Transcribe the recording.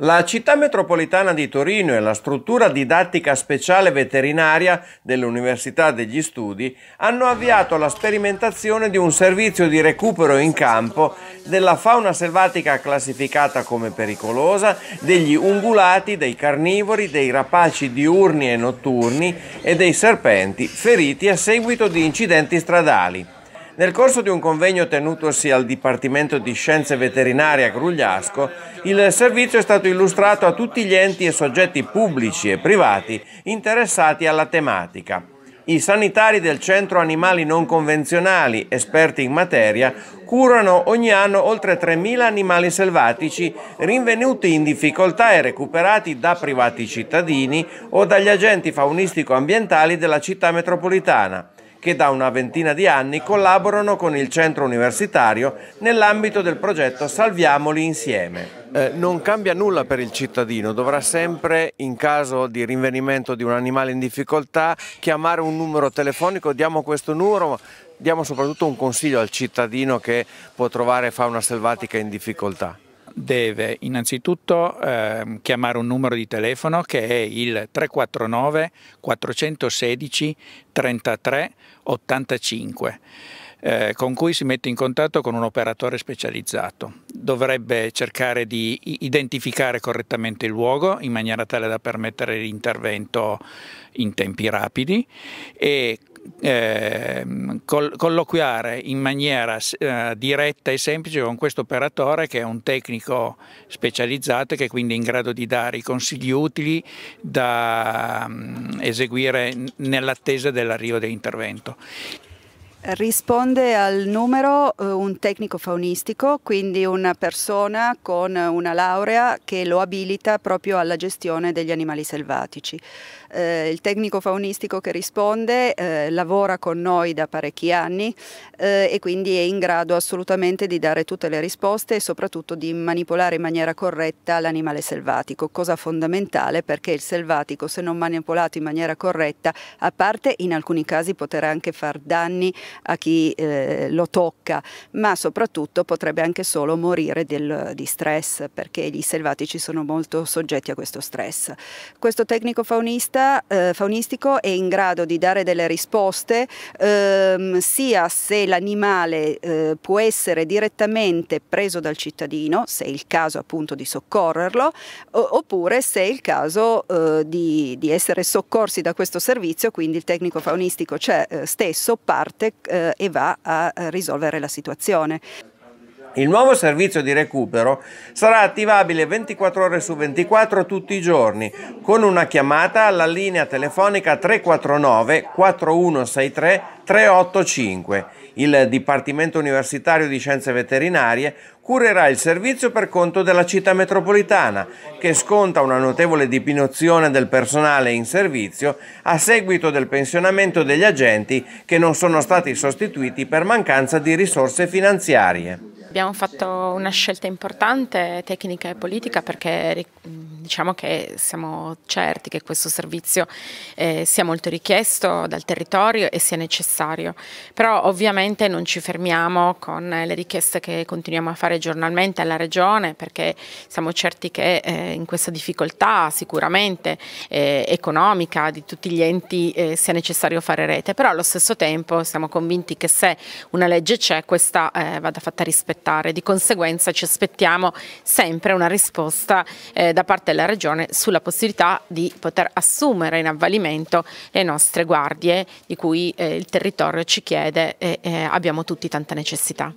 La città metropolitana di Torino e la struttura didattica speciale veterinaria dell'Università degli Studi hanno avviato la sperimentazione di un servizio di recupero in campo della fauna selvatica classificata come pericolosa, degli ungulati, dei carnivori, dei rapaci diurni e notturni e dei serpenti feriti a seguito di incidenti stradali. Nel corso di un convegno tenutosi al Dipartimento di Scienze Veterinarie a Grugliasco, il servizio è stato illustrato a tutti gli enti e soggetti pubblici e privati interessati alla tematica. I sanitari del Centro Animali Non Convenzionali, esperti in materia, curano ogni anno oltre 3.000 animali selvatici rinvenuti in difficoltà e recuperati da privati cittadini o dagli agenti faunistico-ambientali della città metropolitana che da una ventina di anni collaborano con il centro universitario nell'ambito del progetto Salviamoli insieme. Eh, non cambia nulla per il cittadino, dovrà sempre in caso di rinvenimento di un animale in difficoltà chiamare un numero telefonico, diamo questo numero, diamo soprattutto un consiglio al cittadino che può trovare fauna selvatica in difficoltà deve innanzitutto eh, chiamare un numero di telefono che è il 349 416 33 85 eh, con cui si mette in contatto con un operatore specializzato. Dovrebbe cercare di identificare correttamente il luogo in maniera tale da permettere l'intervento in tempi rapidi e eh, colloquiare in maniera eh, diretta e semplice con questo operatore che è un tecnico specializzato e che è quindi in grado di dare i consigli utili da um, eseguire nell'attesa dell'arrivo dell'intervento. Risponde al numero eh, un tecnico faunistico, quindi una persona con una laurea che lo abilita proprio alla gestione degli animali selvatici. Eh, il tecnico faunistico che risponde eh, lavora con noi da parecchi anni eh, e quindi è in grado assolutamente di dare tutte le risposte e soprattutto di manipolare in maniera corretta l'animale selvatico, cosa fondamentale perché il selvatico se non manipolato in maniera corretta, a parte in alcuni casi poter anche far danni a chi eh, lo tocca, ma soprattutto potrebbe anche solo morire del, di stress perché gli selvatici sono molto soggetti a questo stress. Questo tecnico faunista, eh, faunistico è in grado di dare delle risposte ehm, sia se l'animale eh, può essere direttamente preso dal cittadino, se è il caso appunto di soccorrerlo, oppure se è il caso eh, di, di, essere soccorsi da questo servizio, quindi il tecnico faunistico cioè, stesso parte eh, e va a eh, risolvere la situazione. Il nuovo servizio di recupero sarà attivabile 24 ore su 24 tutti i giorni con una chiamata alla linea telefonica 349 4163 385. Il Dipartimento Universitario di Scienze Veterinarie curerà il servizio per conto della città metropolitana, che sconta una notevole diminuzione del personale in servizio a seguito del pensionamento degli agenti che non sono stati sostituiti per mancanza di risorse finanziarie. Abbiamo fatto una scelta importante tecnica e politica perché diciamo che siamo certi che questo servizio eh, sia molto richiesto dal territorio e sia necessario, però ovviamente non ci fermiamo con le richieste che continuiamo a fare giornalmente alla Regione perché siamo certi che eh, in questa difficoltà sicuramente eh, economica di tutti gli enti eh, sia necessario fare rete, però allo stesso tempo siamo convinti che se una legge c'è questa eh, vada fatta rispettare portare. Di conseguenza ci aspettiamo sempre una risposta eh, da parte della Regione sulla possibilità di poter assumere in avvalimento le nostre guardie di cui eh, il territorio ci chiede e eh, eh, abbiamo tutti tanta necessità.